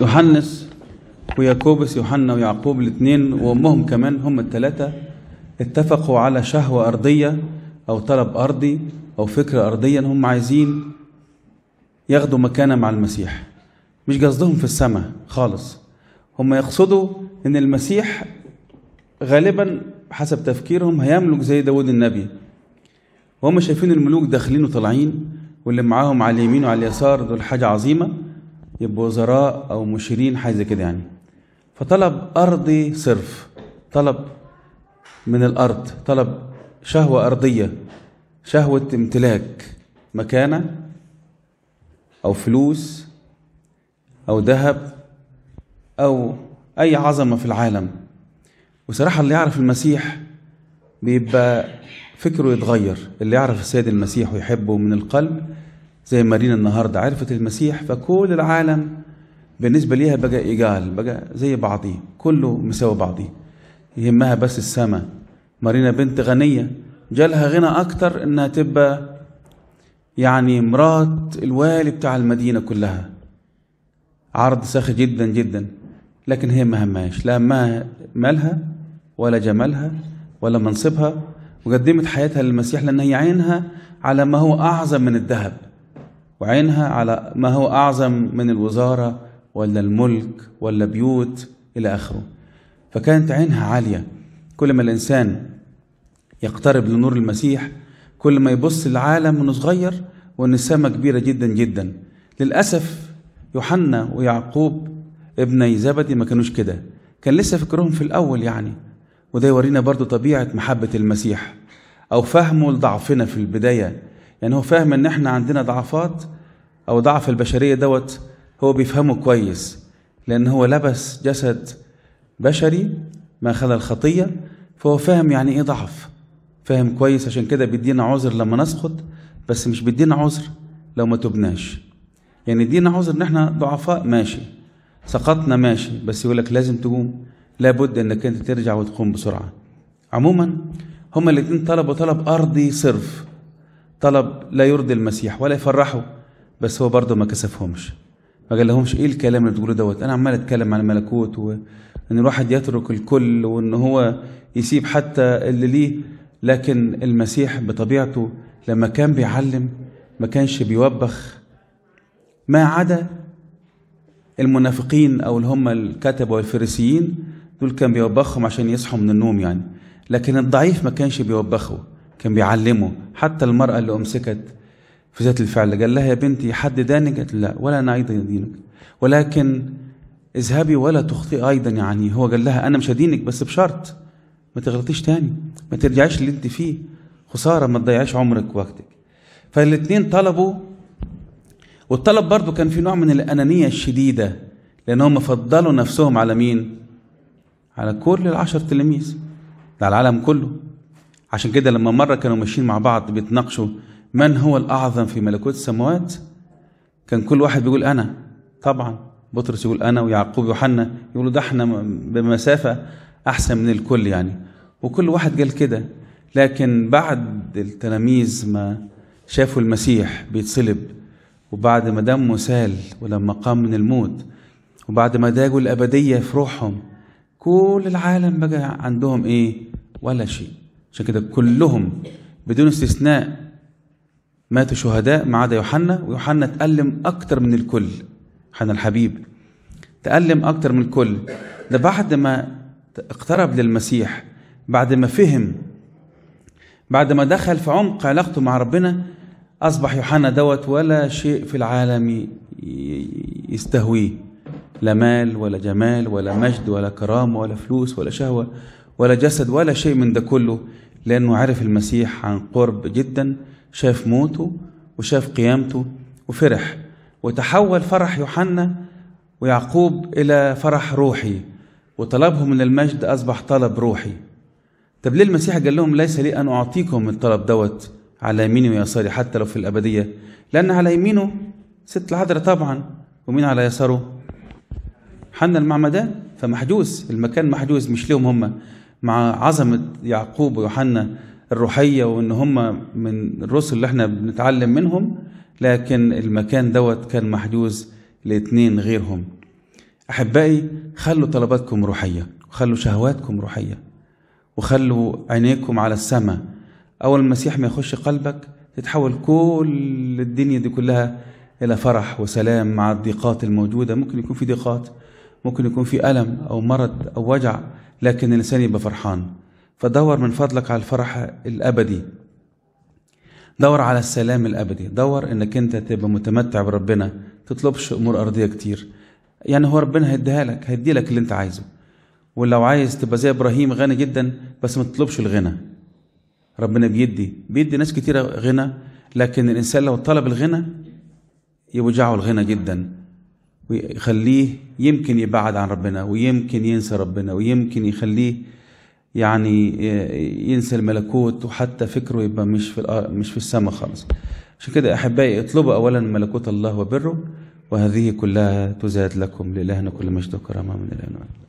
يوحنس وياكوبس يوحنا ويعقوب الاثنين وامهم كمان هم الثلاثه اتفقوا على شهوه ارضيه او طلب ارضي او فكره ارضيه هم عايزين ياخدوا مكانه مع المسيح مش قصدهم في السماء خالص هم يقصدوا ان المسيح غالبا حسب تفكيرهم هيملك زي داود النبي وهم شايفين الملوك داخلين وطالعين واللي معاهم على اليمين وعلى اليسار دول حاجه عظيمه يبقوا وزراء او مشيرين حاجه زي كده يعني فطلب ارضي صرف طلب من الارض طلب شهوه ارضيه شهوه امتلاك مكانه او فلوس او ذهب او اي عظمه في العالم وصراحه اللي يعرف المسيح بيبقى فكره يتغير اللي يعرف السيد المسيح ويحبه من القلب زي مارينا النهارده عرفت المسيح فكل العالم بالنسبه ليها بقى ايجال بقى زي بعضيه كله مساوي بعضيه يهمها بس السماء مارينا بنت غنيه جالها غنى اكتر انها تبقى يعني مرات الوالي بتاع المدينه كلها عرض ساخن جدا جدا لكن هي ما هماش لا همها مالها ولا جمالها ولا منصبها وقدمت حياتها للمسيح لان هي عينها على ما هو اعظم من الذهب وعينها على ما هو أعظم من الوزارة ولا الملك ولا بيوت إلى آخره فكانت عينها عالية كل ما الإنسان يقترب لنور المسيح كل ما يبص العالم من صغير وان السماء كبيرة جدا جدا للأسف يوحنا ويعقوب ابني زبدي ما كانوش كده كان لسه فكرهم في الأول يعني وده يورينا برضو طبيعة محبة المسيح أو فهمه لضعفنا في البداية يعني هو فاهم ان احنا عندنا ضعفات او ضعف البشريه دوت هو بيفهمه كويس لان هو لبس جسد بشري ما خلى الخطيه فهو فاهم يعني ايه ضعف فاهم كويس عشان كده بيدينا عذر لما نسقط بس مش بيدينا عذر لو ما تبناش يعني يدينا عذر ان احنا ضعفاء ماشي سقطنا ماشي بس يقول لك لازم تقوم لابد انك انت ترجع وتقوم بسرعه عموما هما الاثنين طلبوا طلب ارضي صرف طلب لا يرضي المسيح ولا يفرحه بس هو برضه ما كسفهمش ما قال لهمش ايه الكلام اللي بتقوله دوت انا عمال اتكلم عن الملكوت وان الواحد يترك الكل وان هو يسيب حتى اللي ليه لكن المسيح بطبيعته لما كان بيعلم ما كانش بيوبخ ما عدا المنافقين او اللي هم الكتبه والفريسيين دول كان بيوبخهم عشان يصحوا من النوم يعني لكن الضعيف ما كانش بيوبخه كان بيعلمه حتى المرأة اللي أمسكت في ذات الفعل قال لها يا بنتي حد دانك قالت لا ولا أنا أيضا دينك ولكن اذهبي ولا تخطئي أيضا يعني هو قال لها أنا مش هدينك بس بشرط ما تغلطيش تاني ما ترجعيش اللي أنت فيه خسارة ما تضيعيش عمرك ووقتك فالاثنين طلبوا والطلب برضه كان في نوع من الأنانية الشديدة لأنهم فضلوا نفسهم على مين؟ على كل العشر تلاميذ على العالم كله عشان كده لما مرة كانوا ماشيين مع بعض بيتناقشوا من هو الأعظم في ملكوت السماوات كان كل واحد بيقول أنا طبعا بطرس يقول أنا ويعقوب يوحنا يقولوا ده احنا بمسافة أحسن من الكل يعني وكل واحد قال كده لكن بعد التلاميذ ما شافوا المسيح بيتصلب وبعد ما دمه سال ولما قام من الموت وبعد ما داجوا الأبدية في روحهم كل العالم بقى عندهم إيه ولا شيء عشان كده كلهم بدون استثناء ماتوا شهداء ما عدا يوحنا ويوحنا تألم أكتر من الكل يوحنا الحبيب تألم أكتر من الكل ده بعد ما اقترب للمسيح بعد ما فهم بعد ما دخل في عمق علاقته مع ربنا أصبح يوحنا دوت ولا شيء في العالم يستهويه لا مال ولا جمال ولا مجد ولا كرامة ولا فلوس ولا شهوة ولا جسد ولا شيء من ده كله لأنه عرف المسيح عن قرب جدا شاف موته وشاف قيامته وفرح وتحول فرح يوحنا ويعقوب إلى فرح روحي وطلبهم من المجد أصبح طلب روحي طب ليه المسيح قال لهم ليس لي أن أعطيكم الطلب دوت على يميني ويساري حتى لو في الأبدية لأن على يمينه ست العذراء طبعا ومين على يساره حنا المعمدان فمحجوز المكان محجوز مش ليهم هم مع عظمه يعقوب ويوحنا الروحيه وان هم من الرسل اللي احنا بنتعلم منهم لكن المكان دوت كان محجوز لاتنين غيرهم احبائي خلوا طلباتكم روحيه وخلوا شهواتكم روحيه وخلوا عينيكم على السماء اول المسيح ما يخش قلبك تتحول كل الدنيا دي كلها الى فرح وسلام مع الضيقات الموجوده ممكن يكون في ضيقات ممكن يكون في الم او مرض او وجع لكن الإنسان يبقى فرحان فدور من فضلك على الفرح الأبدي دور على السلام الأبدي دور إنك أنت تبقى متمتع بربنا تطلبش أمور أرضية كتير يعني هو ربنا هيديها لك هيدي لك اللي أنت عايزه ولو عايز تبقى زي إبراهيم غني جدا بس ما تطلبش الغنى ربنا بيدي بيدي ناس كتيرة غنى لكن الإنسان لو طلب الغنى يوجعه الغنى جدا ويخليه يمكن يبعد عن ربنا ويمكن ينسى ربنا ويمكن يخليه يعني ينسى الملكوت وحتى فكره يبقى مش في مش في السماء خالص عشان كده احبائي اطلبوا اولا ملكوت الله وبره وهذه كلها تزاد لكم لالهنا كل مجد وكرامه من الان